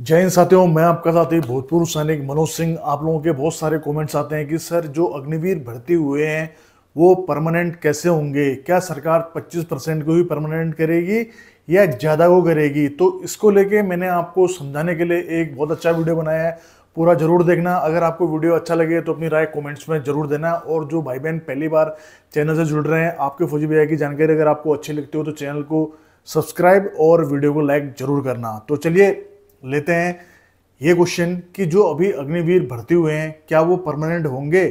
जय हिंद साथियों मैं आपका साथी भूतपूर्व सैनिक मनोज सिंह आप लोगों के बहुत सारे कमेंट्स आते हैं कि सर जो अग्निवीर भर्ती हुए हैं वो परमानेंट कैसे होंगे क्या सरकार 25 परसेंट को ही परमानेंट करेगी या ज़्यादा को करेगी तो इसको लेके मैंने आपको समझाने के लिए एक बहुत अच्छा वीडियो बनाया है पूरा जरूर देखना अगर आपको वीडियो अच्छा लगे तो अपनी राय कमेंट्स में जरूर देना और जो भाई बहन पहली बार चैनल से जुड़ रहे हैं आपके फौजी भैया की जानकारी अगर आपको अच्छी लगती हो तो चैनल को सब्सक्राइब और वीडियो को लाइक जरूर करना तो चलिए लेते हैं ये क्वेश्चन कि जो अभी अग्निवीर भर्ती हुए हैं क्या वो परमानेंट होंगे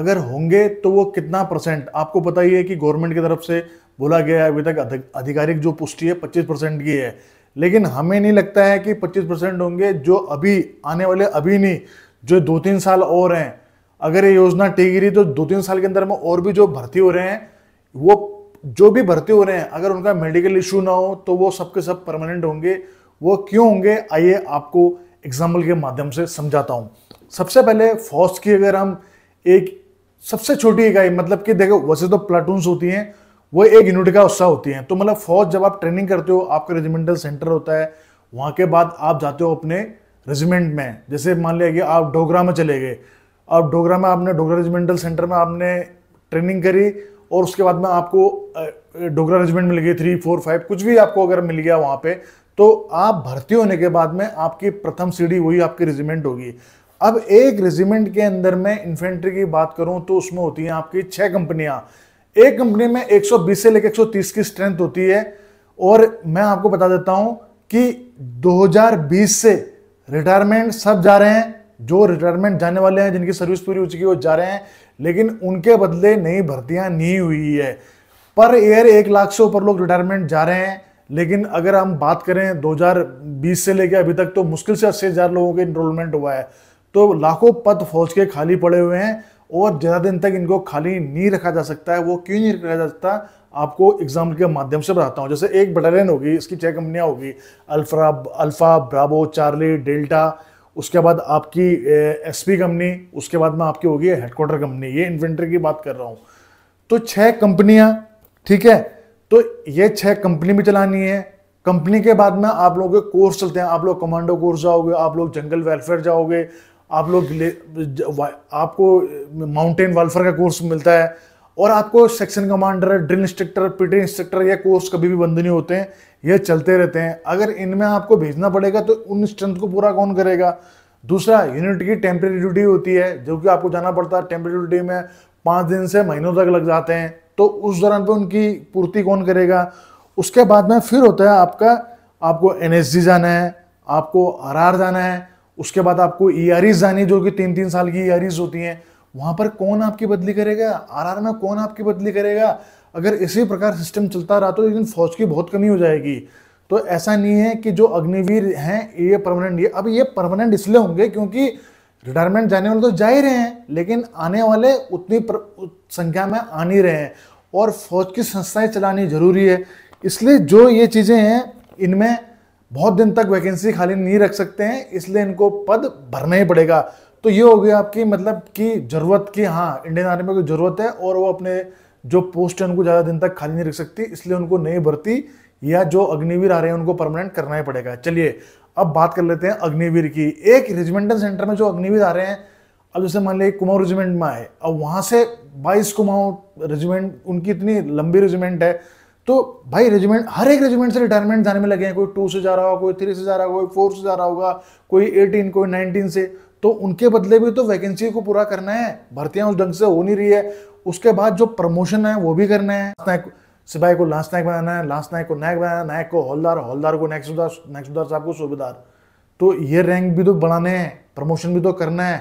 अगर होंगे तो वो कितना परसेंट आपको पता ही है कि गवर्नमेंट की तरफ से बोला गया है अभी तक आधिकारिक जो पुष्टि है पच्चीस परसेंट की है लेकिन हमें नहीं लगता है कि पच्चीस परसेंट होंगे जो अभी आने वाले अभी नहीं जो दो तीन साल और हैं अगर ये योजना टिक रही तो दो तीन साल के अंदर में और भी जो भर्ती हो रहे हैं वो जो भी भर्ती हो रहे हैं अगर उनका मेडिकल इशू ना हो तो वो सबके सब परमानेंट होंगे वो क्यों होंगे आइए आपको एग्जाम्पल के माध्यम से समझाता हूँ सबसे पहले फोर्स की अगर हम एक सबसे छोटी इकाई मतलब कि देखो वैसे तो प्लाटून्स होती हैं वो एक यूनिट का हिस्सा होती हैं तो मतलब फौज जब आप ट्रेनिंग करते हो आपका रेजिमेंटल सेंटर होता है वहाँ के बाद आप जाते हो अपने रेजिमेंट में जैसे मान लिया कि आप डोगरा में चले गए आप डोगरा में आपने डोगरा रेजिमेंटल सेंटर में आपने ट्रेनिंग करी और उसके बाद में आपको डोगरा रेजिमेंट मिल गई थ्री फोर फाइव कुछ भी आपको अगर मिल गया वहाँ पे तो आप भर्ती होने के बाद में आपकी प्रथम सीढ़ी वही आपकी रेजिमेंट होगी अब एक रेजिमेंट के अंदर में इन्फेंट्री की बात करूं तो उसमें होती हैं आपकी छह कंपनियां एक कंपनी में 120 से लेकर 130 की स्ट्रेंथ होती है और मैं आपको बता देता हूं कि 2020 से रिटायरमेंट सब जा रहे हैं जो रिटायरमेंट जाने वाले हैं जिनकी सर्विस पूरी हो चुकी है वो जा रहे हैं लेकिन उनके बदले नई भर्तियां नहीं हुई है पर ईयर एक लाख से ऊपर लोग रिटायरमेंट जा रहे हैं लेकिन अगर हम बात करें 2020 से लेकर अभी तक तो मुश्किल से अस्सी हज़ार लोगों के इनरोलमेंट हुआ है तो लाखों पद फौज के खाली पड़े हुए हैं और ज़्यादा दिन तक इनको खाली नहीं रखा जा सकता है वो क्यों नहीं रखा जा सकता आपको एग्जाम्पल के माध्यम से बताता हूँ जैसे एक बटालियन होगी इसकी छः कंपनियाँ होगी alpha alpha bravo charlie delta उसके बाद आपकी एसपी कंपनी उसके बाद में आपकी होगी हेडक्वार्टर कंपनी ये इन्वेंट्री की बात कर रहा हूँ तो छः कंपनियाँ ठीक है तो ये छह कंपनी भी चलानी है कंपनी के बाद में आप लोग कोर्स चलते हैं आप लोग कमांडो कोर्स जाओगे आप लोग जंगल वेलफेयर जाओगे आप लोग आपको माउंटेन वेलफेयर का कोर्स मिलता है और आपको section commander drill instructor PT instructor ये कोर्स कभी भी बंद नहीं होते हैं ये चलते रहते हैं अगर इनमें आपको भेजना पड़ेगा तो उन स्ट्रेंथ को पूरा कौन करेगा दूसरा यूनिट की टेम्प्रेरी ड्यूटी होती है जो कि आपको जाना पड़ता है टेम्प्रेरी ड्यूटी में पाँच दिन से महीनों तक लग जाते हैं तो उस दौरान पे उनकी पूर्ति कौन करेगा उसके बाद में फिर होता है आपका आपको एन जाना है आपको आर जाना है उसके बाद आपको ई e जानी जो कि तीन तीन साल की ई e होती हैं वहाँ पर कौन आपकी बदली करेगा आर में कौन आपकी बदली करेगा अगर इसी प्रकार सिस्टम चलता रहा तो एक दिन फौज की बहुत कमी हो जाएगी तो ऐसा नहीं है कि जो अग्निवीर हैं ये परमानेंट ये अब ये परमानेंट इसलिए होंगे क्योंकि रिटायरमेंट जाने वाले तो जा ही रहे हैं लेकिन आने वाले उतनी संख्या में आ नहीं रहे हैं और फौज की संस्थाएं चलानी जरूरी है इसलिए जो ये चीज़ें हैं इनमें बहुत दिन तक वैकेंसी खाली नहीं रख सकते हैं इसलिए इनको पद भरना ही पड़ेगा तो ये हो गया आपकी मतलब कि ज़रूरत की हाँ इंडियन आर्मी को ज़रूरत है और वो अपने जो पोस्ट है उनको ज़्यादा दिन तक खाली नहीं रख सकती इसलिए उनको नई भर्ती या जो अग्निवीर आ रहे हैं उनको परमानेंट करना ही पड़ेगा चलिए अब बात कर लेते हैं अग्निवीर की एक रेजिमेंटल सेंटर में जो अग्निवीर आ रहे हैं अब जैसे मान लीजिए कुमाऊं रेजिमेंट में आए अब वहां से बाईस कुमाऊं रेजिमेंट उनकी इतनी लंबी रेजिमेंट है तो भाई रेजिमेंट हर एक रेजिमेंट से रिटायरमेंट जाने में लगे हैं कोई टू से जा रहा होगा कोई थ्री से जा रहा होगा कोई फोर से जा रहा होगा कोई एटीन कोई नाइनटीन से तो उनके बदले भी तो वैकेंसी को पूरा करना है भर्तियां उस ढंग से हो नहीं रही है उसके बाद जो प्रमोशन है वो भी करना है सिपाही को लास्ट नायक बनाना है लास्ट नायक को नायक बनाना नायक को हौलदार हौलदार को नेक्स्ट सुधार नेक्स्ट सुधार साहब को सूबेदार तो ये रैंक भी तो बढ़ाने हैं प्रमोशन भी तो करना है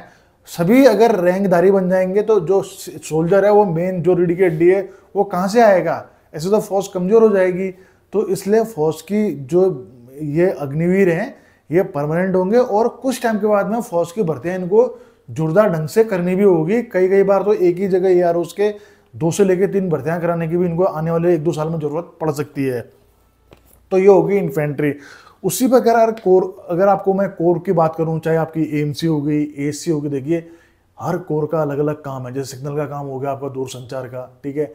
सभी अगर रैंकदारी बन जाएंगे तो जो सोल्जर है वो मेन जो रेडी के डी है वो कहाँ से आएगा ऐसे तो फौज कमज़ोर हो जाएगी तो इसलिए फौज की जो ये अग्निवीर हैं ये परमानेंट होंगे और कुछ टाइम के बाद में फौज की भर्तियाँ इनको जोरदार ढंग से करनी भी होगी कई कई बार तो एक ही जगह ए आर के दो से लेकर तीन भर्तियां कराने की भी इनको आने वाले एक दो साल में ज़रूरत पड़ सकती है तो ये होगी इन्फेंट्री उसी पर अगर कोर अगर आपको मैं कोर की बात करूं चाहे आपकी एम सी हो गई ए सी होगी देखिए हर कोर का अलग अलग काम है जैसे सिग्नल का काम हो गया आपका दूरसंचार का ठीक है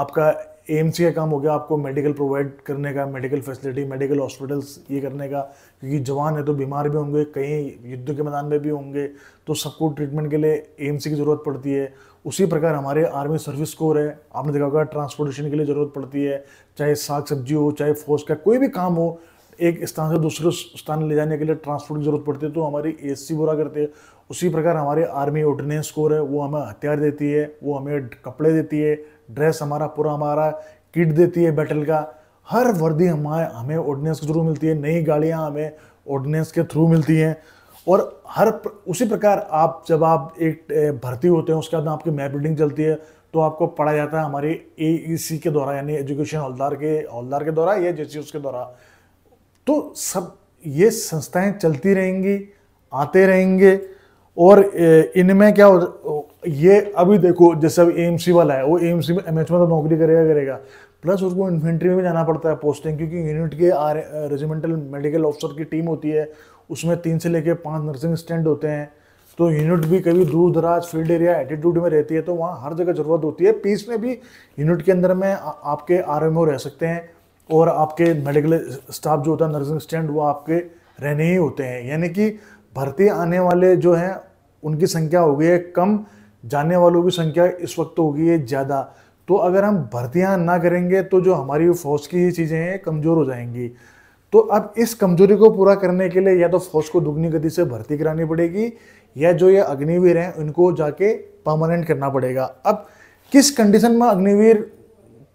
आपका एम्स का काम हो गया आपको मेडिकल प्रोवाइड करने का मेडिकल फैसिलिटी मेडिकल हॉस्पिटल्स ये करने का क्योंकि जवान है तो बीमार भी होंगे कहीं युद्ध के मैदान में भी होंगे तो सबको ट्रीटमेंट के लिए एम्स की ज़रूरत पड़ती है उसी प्रकार हमारे आर्मी सर्विस कोर है आपने देखा होगा ट्रांसपोर्टेशन के लिए ज़रूरत पड़ती है चाहे साग सब्जी हो चाहे फौज का कोई भी काम हो एक स्थान से दूसरे स्थान ले जाने के लिए ट्रांसपोर्ट की जरूरत पड़ती है तो हमारी ए बुरा करती है उसी प्रकार हमारे आर्मी ऑर्डिनेंस कोर है वो हमें हथियार देती है वो हमें कपड़े देती है ड्रेस हमारा पूरा हमारा किट देती है बैटल का हर वर्दी हमारे हमें ऑर्डिनेंस के थ्रू मिलती है नई गाड़ियाँ हमें ऑर्डिनेंस के थ्रू मिलती हैं और हर उसी प्रकार आप जब आप एक भर्ती होते हैं उसके बाद आपकी मैप रीडिंग चलती है तो आपको पढ़ा जाता है हमारे ए e के द्वारा यानी एजुकेशन हौलदार के हौलदार के द्वारा या जे के द्वारा तो सब ये संस्थाएं चलती रहेंगी आते रहेंगे और इनमें क्या हो ये अभी देखो जैसे अभी एम सी वाला है वो एम सी में एम एच में तो नौकरी करेगा करेगा प्लस उसको इन्फेंट्री में भी जाना पड़ता है पोस्टिंग क्योंकि यूनिट के आर रेजिमेंटल मेडिकल ऑफिसर की टीम होती है उसमें तीन से लेकर पाँच नर्सिंग स्टैंड होते हैं तो यूनिट भी कभी दूर दराज फील्ड एरिया एटीट्यूड में रहती है तो वहाँ हर जगह ज़रूरत होती है पीस में भी यूनिट के अंदर में आपके आर रह सकते हैं और आपके मेडिकल स्टाफ जो होता है नर्सिंग स्टैंड वो आपके रहने ही होते हैं यानी कि भर्ती आने वाले जो हैं उनकी संख्या हो गई है कम जाने वालों की संख्या इस वक्त तो हो गई है ज़्यादा तो अगर हम भर्तियाँ ना करेंगे तो जो हमारी फौज की ही चीज़ें हैं कमज़ोर हो जाएंगी तो अब इस कमजोरी को पूरा करने के लिए या तो फौज को दुगनी गति से भर्ती करानी पड़ेगी या जो ये अग्निवीर हैं उनको जाके परमानेंट करना पड़ेगा अब किस कंडीशन में अग्निवीर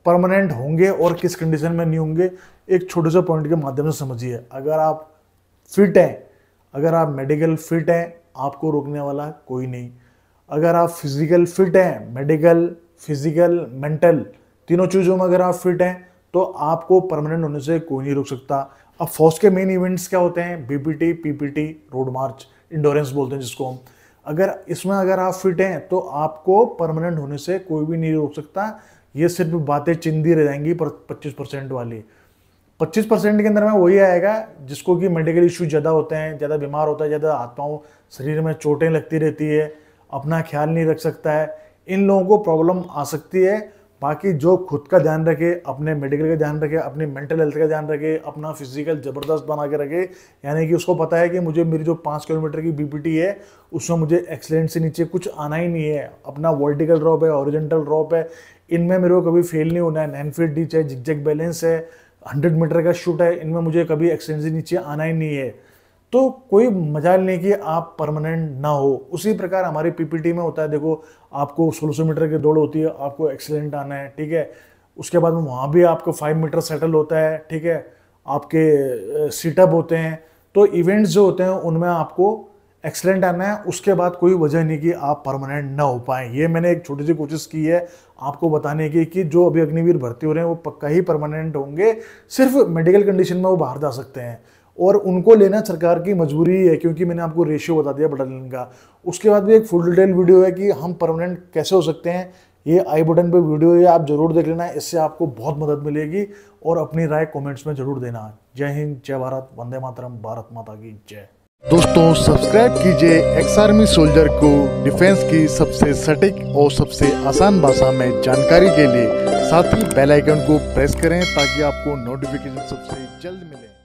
परमानेंट होंगे और किस कंडीशन में नहीं होंगे एक छोटे से पॉइंट के माध्यम से समझिए अगर आप फिट हैं अगर आप मेडिकल फिट हैं आपको रोकने वाला कोई नहीं अगर आप फिजिकल फिट हैं मेडिकल फिजिकल मेंटल तीनों चीज़ों में अगर आप फिट हैं तो आपको परमानेंट होने से कोई नहीं रोक सकता अब फौज के मेन इवेंट्स क्या होते हैं BPT PPT road march endurance बोलते हैं जिसको हम अगर इसमें अगर आप फिट हैं तो आपको परमानेंट होने से कोई भी नहीं रोक सकता ये सिर्फ बातें चिंदी रह जाएंगी पर पच्चीस परसेंट वाली पच्चीस परसेंट के अंदर में वही आएगा जिसको कि मेडिकल इश्यूज ज़्यादा होते हैं ज़्यादा बीमार होता है ज़्यादा आत्माओं शरीर में चोटें लगती रहती है अपना ख्याल नहीं रख सकता है इन लोगों को प्रॉब्लम आ सकती है बाकी जो खुद का ध्यान रखे अपने मेडिकल का ध्यान रखे अपनी मेंटल हेल्थ का ध्यान रखे अपना फिजिकल ज़बरदस्त बना के रखे यानी कि उसको पता है कि मुझे मेरी जो पाँच किलोमीटर की बीपीटी है उसमें मुझे एक्सीडेंट से नीचे कुछ आना ही नहीं है अपना वर्टिकल ड्रॉप है ऑरिजेंटल ड्रॉप है इनमें मेरे को कभी फेल नहीं होना है नाइन फीट डीच है जिगजैग बैलेंस है हंड्रेड मीटर का शूट है इनमें मुझे कभी एक्सटेंड नीचे आना ही नहीं है तो कोई मजाल नहीं कि आप परमानेंट ना हो उसी प्रकार हमारे पीपीटी में होता है देखो आपको सोलह सौ मीटर की दौड़ होती है आपको एक्सीलेंट आना है ठीक है उसके बाद में वहाँ भी आपको फाइव मीटर सेटल होता है ठीक है आपके सीटअप होते हैं तो इवेंट्स जो होते हैं उनमें आपको एक्सलेंट आना है उसके बाद कोई वजह नहीं कि आप परमानेंट ना हो पाएँ ये मैंने एक छोटी सी कोशिश की है आपको बताने की कि जो अभी अग्निवीर भर्ती हो रहे हैं वो पक्का ही परमानेंट होंगे सिर्फ मेडिकल कंडीशन में वो बाहर जा सकते हैं और उनको लेना सरकार की मजबूरी है क्योंकि मैंने आपको रेशियो बता दिया बटालियन का उसके बाद भी एक फुल डिटेल वीडियो है कि हम परमानेंट कैसे हो सकते हैं ये आई बटन पर वीडियो है आप ज़रूर देख लेना इससे आपको बहुत मदद मिलेगी और अपनी राय कमेंट्स में ज़रूर देना जय हिंद जय भारत वंदे मातरम भारत माता की जय दोस्तों सब्सक्राइब कीजिए एक्स आर्मी सोल्जर को डिफेंस की सबसे सटीक और सबसे आसान भाषा में जानकारी के लिए साथ ही बेल आइकन को प्रेस करें ताकि आपको नोटिफिकेशन सबसे जल्द मिले